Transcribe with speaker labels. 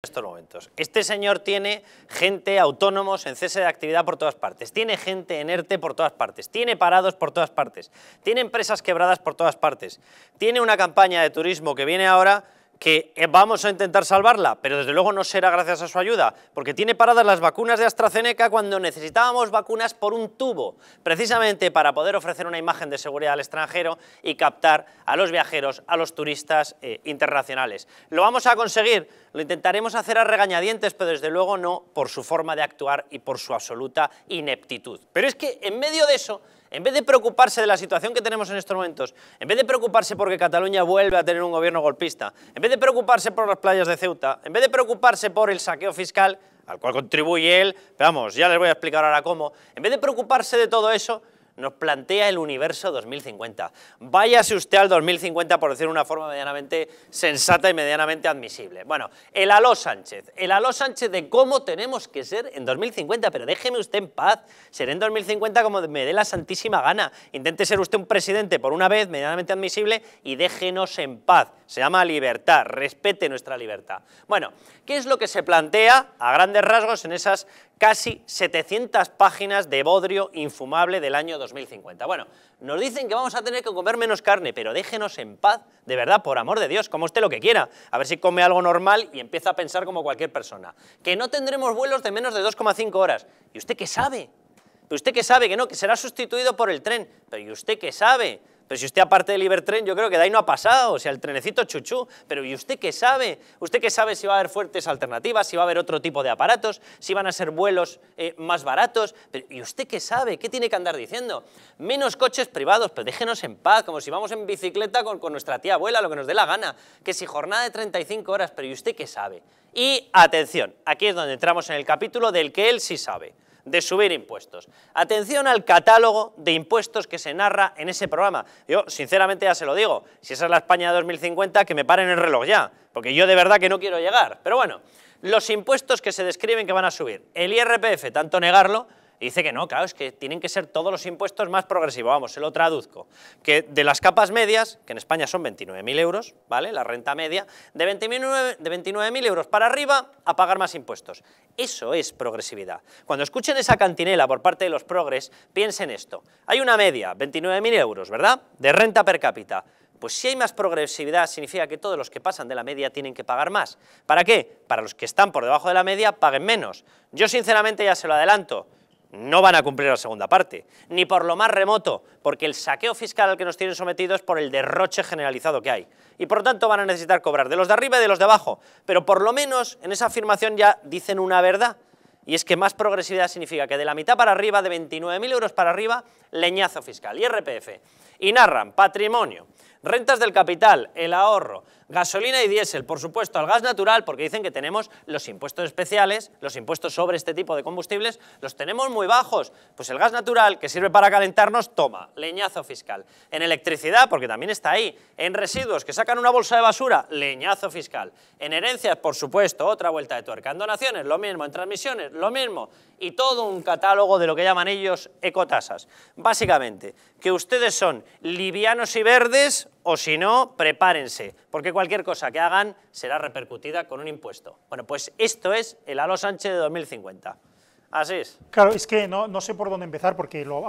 Speaker 1: estos momentos. Este señor tiene gente autónomos en cese de actividad por todas partes, tiene gente en ERTE por todas partes, tiene parados por todas partes, tiene empresas quebradas por todas partes, tiene una campaña de turismo que viene ahora que eh, vamos a intentar salvarla, pero desde luego no será gracias a su ayuda, porque tiene paradas las vacunas de AstraZeneca cuando necesitábamos vacunas por un tubo, precisamente para poder ofrecer una imagen de seguridad al extranjero y captar a los viajeros, a los turistas eh, internacionales. ¿Lo vamos a conseguir? Lo intentaremos hacer a regañadientes, pero desde luego no por su forma de actuar y por su absoluta ineptitud. Pero es que en medio de eso, en vez de preocuparse de la situación que tenemos en estos momentos, en vez de preocuparse porque Cataluña vuelve a tener un gobierno golpista, en vez de preocuparse por las playas de Ceuta, en vez de preocuparse por el saqueo fiscal, al cual contribuye él, vamos, ya les voy a explicar ahora cómo, en vez de preocuparse de todo eso, nos plantea el universo 2050. Váyase usted al 2050 por decirlo de una forma medianamente sensata y medianamente admisible. Bueno, el Aló Sánchez, el Aló Sánchez de cómo tenemos que ser en 2050, pero déjeme usted en paz, seré en 2050 como me dé la santísima gana. Intente ser usted un presidente por una vez medianamente admisible y déjenos en paz. Se llama libertad, respete nuestra libertad. Bueno, ¿qué es lo que se plantea a grandes rasgos en esas casi 700 páginas de bodrio infumable del año 2050. Bueno, nos dicen que vamos a tener que comer menos carne, pero déjenos en paz, de verdad, por amor de Dios, como usted lo que quiera. A ver si come algo normal y empieza a pensar como cualquier persona. Que no tendremos vuelos de menos de 2,5 horas. ¿Y usted qué sabe? ¿Pero usted qué sabe? Que no, que será sustituido por el tren. ¿Pero y usted qué sabe? Pero si usted aparte del Ibertren, yo creo que de ahí no ha pasado, o sea, el trenecito chuchú. Pero ¿y usted qué sabe? ¿Usted qué sabe si va a haber fuertes alternativas, si va a haber otro tipo de aparatos, si van a ser vuelos eh, más baratos? ¿Y usted qué sabe? ¿Qué tiene que andar diciendo? Menos coches privados, pero déjenos en paz, como si vamos en bicicleta con, con nuestra tía abuela, lo que nos dé la gana. Que si jornada de 35 horas, pero ¿y usted qué sabe? Y atención, aquí es donde entramos en el capítulo del que él sí sabe de subir impuestos. Atención al catálogo de impuestos que se narra en ese programa. Yo, sinceramente, ya se lo digo, si esa es la España de 2050, que me paren el reloj ya, porque yo de verdad que no quiero llegar. Pero bueno, los impuestos que se describen que van a subir. El IRPF, tanto negarlo, y dice que no, claro, es que tienen que ser todos los impuestos más progresivos. Vamos, se lo traduzco. Que de las capas medias, que en España son 29.000 euros, ¿vale? La renta media, de 29.000 de euros para arriba a pagar más impuestos. Eso es progresividad. Cuando escuchen esa cantinela por parte de los progres, piensen esto. Hay una media, 29.000 euros, ¿verdad? De renta per cápita. Pues si hay más progresividad significa que todos los que pasan de la media tienen que pagar más. ¿Para qué? Para los que están por debajo de la media paguen menos. Yo sinceramente ya se lo adelanto, no van a cumplir la segunda parte, ni por lo más remoto, porque el saqueo fiscal al que nos tienen sometidos es por el derroche generalizado que hay. Y por lo tanto van a necesitar cobrar de los de arriba y de los de abajo, pero por lo menos en esa afirmación ya dicen una verdad, y es que más progresividad significa que de la mitad para arriba, de 29.000 euros para arriba, leñazo fiscal, IRPF. Y narran patrimonio, rentas del capital, el ahorro, gasolina y diésel, por supuesto al gas natural, porque dicen que tenemos los impuestos especiales, los impuestos sobre este tipo de combustibles, los tenemos muy bajos. Pues el gas natural, que sirve para calentarnos, toma, leñazo fiscal. En electricidad, porque también está ahí. En residuos, que sacan una bolsa de basura, leñazo fiscal. En herencias, por supuesto, otra vuelta de tuerca. En donaciones, lo mismo. En transmisiones, lo mismo. Y todo un catálogo de lo que llaman ellos ecotasas. Básicamente, que ustedes son livianos y verdes, o si no, prepárense. Porque cualquier cosa que hagan será repercutida con un impuesto. Bueno, pues esto es el Alo Sánchez de 2050. Así es. Claro, es que no, no sé por dónde empezar porque lo